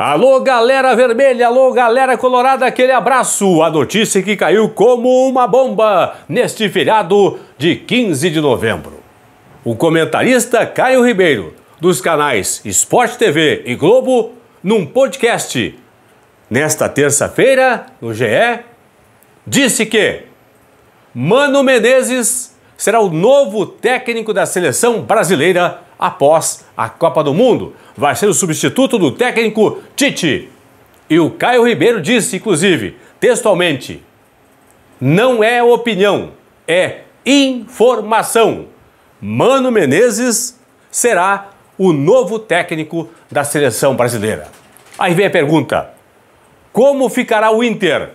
Alô, galera vermelha, alô, galera colorada, aquele abraço. A notícia que caiu como uma bomba neste feriado de 15 de novembro. O comentarista Caio Ribeiro, dos canais Esporte TV e Globo, num podcast nesta terça-feira, no GE, disse que Mano Menezes será o novo técnico da seleção brasileira após a Copa do Mundo. Vai ser o substituto do técnico Tite. E o Caio Ribeiro disse, inclusive, textualmente: não é opinião, é informação. Mano Menezes será o novo técnico da seleção brasileira. Aí vem a pergunta: como ficará o Inter?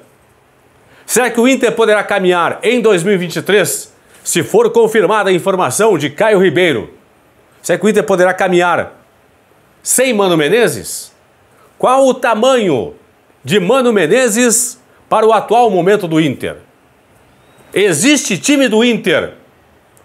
Será que o Inter poderá caminhar em 2023 se for confirmada a informação de Caio Ribeiro Será é que o Inter poderá caminhar sem Mano Menezes? Qual o tamanho de Mano Menezes para o atual momento do Inter? Existe time do Inter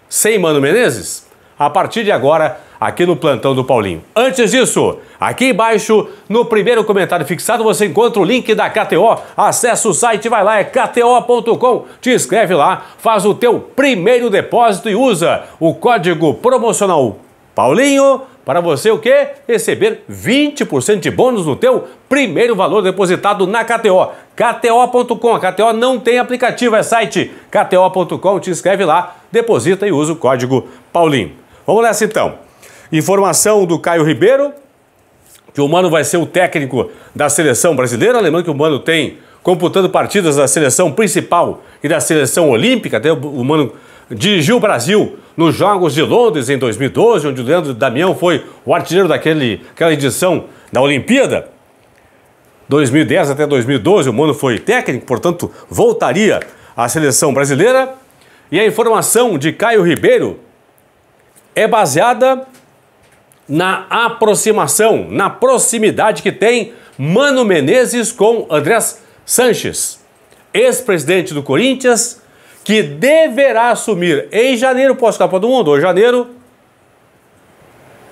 sem Mano Menezes? A partir de agora, aqui no plantão do Paulinho. Antes disso, aqui embaixo, no primeiro comentário fixado, você encontra o link da KTO. Acesse o site, vai lá, é kto.com, te inscreve lá, faz o teu primeiro depósito e usa o código promocional Paulinho, para você o quê? Receber 20% de bônus no teu primeiro valor depositado na KTO. KTO.com. A KTO não tem aplicativo, é site kto.com. Te inscreve lá, deposita e usa o código Paulinho. Vamos nessa então. Informação do Caio Ribeiro, que o Mano vai ser o técnico da seleção brasileira. Lembrando que o Mano tem, computando partidas da seleção principal e da seleção olímpica, até o Mano dirigiu o Brasil nos Jogos de Londres em 2012, onde o Leandro Damião foi o artilheiro daquela edição da Olimpíada. 2010 até 2012, o Mano foi técnico, portanto, voltaria à seleção brasileira. E a informação de Caio Ribeiro é baseada na aproximação, na proximidade que tem Mano Menezes com Andrés Sanches, ex-presidente do Corinthians, que deverá assumir em janeiro pós-Copa do Mundo, ou janeiro,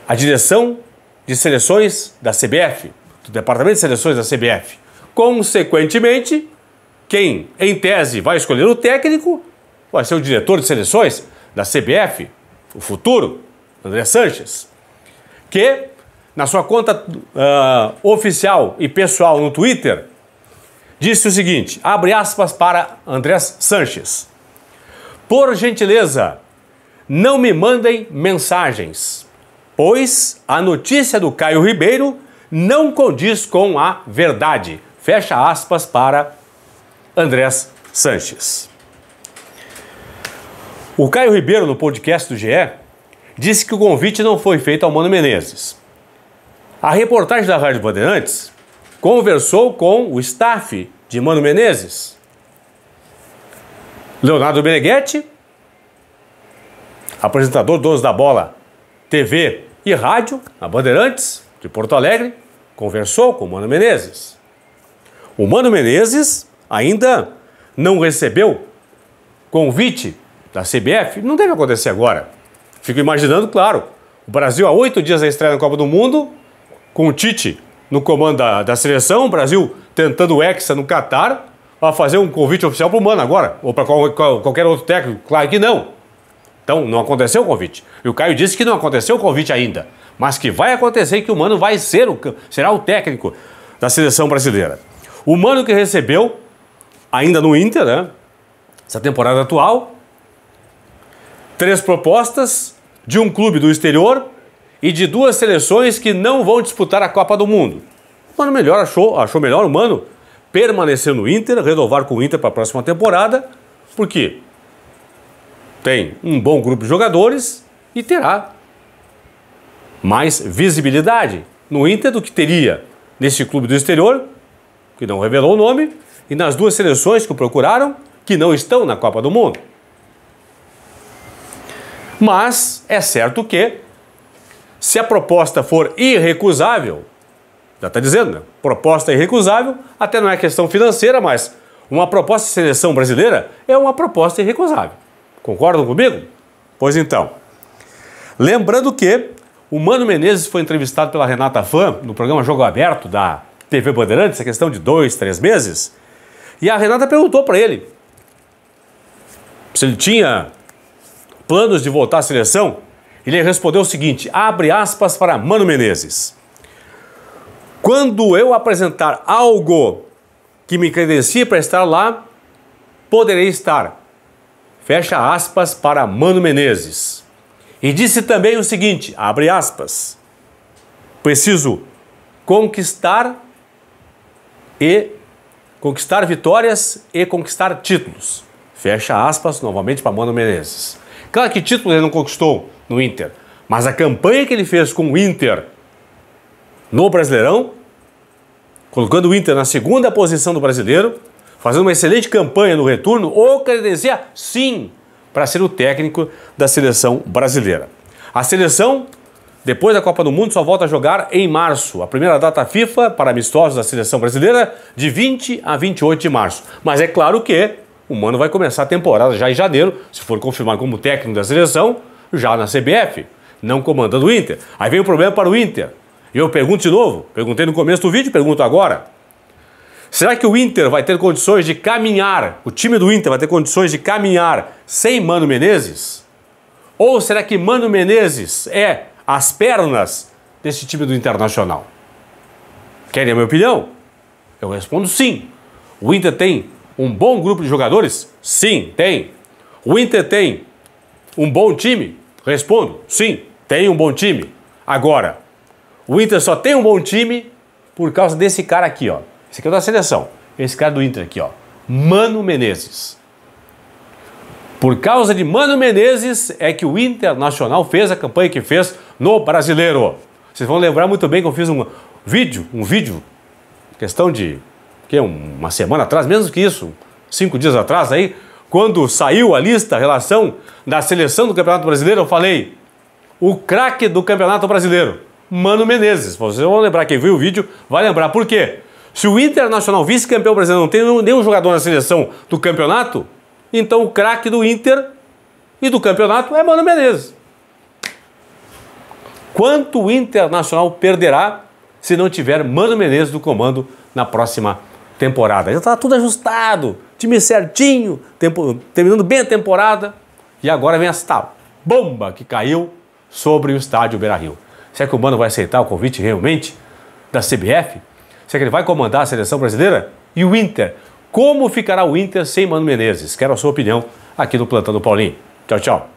a direção de seleções da CBF, do Departamento de Seleções da CBF. Consequentemente, quem, em tese, vai escolher o técnico vai ser o diretor de seleções da CBF, o futuro, André Sanches, que, na sua conta uh, oficial e pessoal no Twitter, disse o seguinte: abre aspas para André Sanches. Por gentileza, não me mandem mensagens, pois a notícia do Caio Ribeiro não condiz com a verdade. Fecha aspas para Andrés Sanches. O Caio Ribeiro, no podcast do GE, disse que o convite não foi feito ao Mano Menezes. A reportagem da Rádio Bandeirantes conversou com o staff de Mano Menezes Leonardo Beneghetti, apresentador Donos da Bola TV e Rádio, na Bandeirantes, de Porto Alegre, conversou com o Mano Menezes. O Mano Menezes ainda não recebeu convite da CBF, não deve acontecer agora. Fico imaginando, claro, o Brasil há oito dias da estreia na Copa do Mundo, com o Tite no comando da, da seleção, o Brasil tentando o Hexa no Catar, a fazer um convite oficial para o Mano agora, ou para qualquer outro técnico. Claro que não. Então, não aconteceu o convite. E o Caio disse que não aconteceu o convite ainda, mas que vai acontecer que o Mano vai ser o, será o técnico da seleção brasileira. O Mano que recebeu, ainda no Inter, né? Essa temporada atual, três propostas de um clube do exterior e de duas seleções que não vão disputar a Copa do Mundo. O Mano melhor achou, achou melhor o Mano permanecer no Inter, renovar com o Inter para a próxima temporada, porque tem um bom grupo de jogadores e terá mais visibilidade no Inter do que teria nesse clube do exterior, que não revelou o nome, e nas duas seleções que o procuraram, que não estão na Copa do Mundo. Mas é certo que, se a proposta for irrecusável, já está dizendo, né? proposta irrecusável, até não é questão financeira, mas uma proposta de seleção brasileira é uma proposta irrecusável. Concordam comigo? Pois então. Lembrando que o Mano Menezes foi entrevistado pela Renata Fã no programa Jogo Aberto da TV Bandeirantes, a questão de dois, três meses, e a Renata perguntou para ele se ele tinha planos de voltar à seleção. Ele respondeu o seguinte: abre aspas para Mano Menezes. Quando eu apresentar algo que me credencie para estar lá, poderei estar. Fecha aspas para Mano Menezes. E disse também o seguinte: abre aspas. Preciso conquistar e conquistar vitórias e conquistar títulos. Fecha aspas novamente para Mano Menezes. Claro que título ele não conquistou no Inter, mas a campanha que ele fez com o Inter no Brasileirão colocando o Inter na segunda posição do brasileiro, fazendo uma excelente campanha no retorno, o credencia sim para ser o técnico da seleção brasileira. A seleção, depois da Copa do Mundo, só volta a jogar em março, a primeira data FIFA para amistosos da seleção brasileira, de 20 a 28 de março. Mas é claro que o Mano vai começar a temporada já em janeiro, se for confirmado como técnico da seleção, já na CBF, não comandando o Inter. Aí vem o problema para o Inter. E eu pergunto de novo, perguntei no começo do vídeo, pergunto agora. Será que o Inter vai ter condições de caminhar, o time do Inter vai ter condições de caminhar sem Mano Menezes? Ou será que Mano Menezes é as pernas desse time do Internacional? Querem a minha opinião? Eu respondo sim. O Inter tem um bom grupo de jogadores? Sim, tem. O Inter tem um bom time? Respondo, sim, tem um bom time. Agora, o Inter só tem um bom time por causa desse cara aqui, ó. Esse aqui é da seleção. Esse cara do Inter aqui, ó. Mano Menezes. Por causa de Mano Menezes é que o Internacional fez a campanha que fez no Brasileiro. Vocês vão lembrar muito bem que eu fiz um vídeo, um vídeo, questão de que uma semana atrás, menos que isso, cinco dias atrás aí, quando saiu a lista, a relação da seleção do Campeonato Brasileiro, eu falei o craque do Campeonato Brasileiro. Mano Menezes. Vocês vão lembrar, quem viu o vídeo vai lembrar. Por quê? Se o Internacional vice-campeão brasileiro não tem nenhum jogador na seleção do campeonato, então o craque do Inter e do campeonato é Mano Menezes. Quanto o Internacional perderá se não tiver Mano Menezes do comando na próxima temporada? Já está tudo ajustado, time certinho, tempo, terminando bem a temporada. E agora vem esta bomba que caiu sobre o estádio Beira-Rio. Será que o Mano vai aceitar o convite realmente da CBF? Será que ele vai comandar a seleção brasileira? E o Inter? Como ficará o Inter sem Mano Menezes? Quero a sua opinião aqui no Plantão do Paulinho. Tchau, tchau.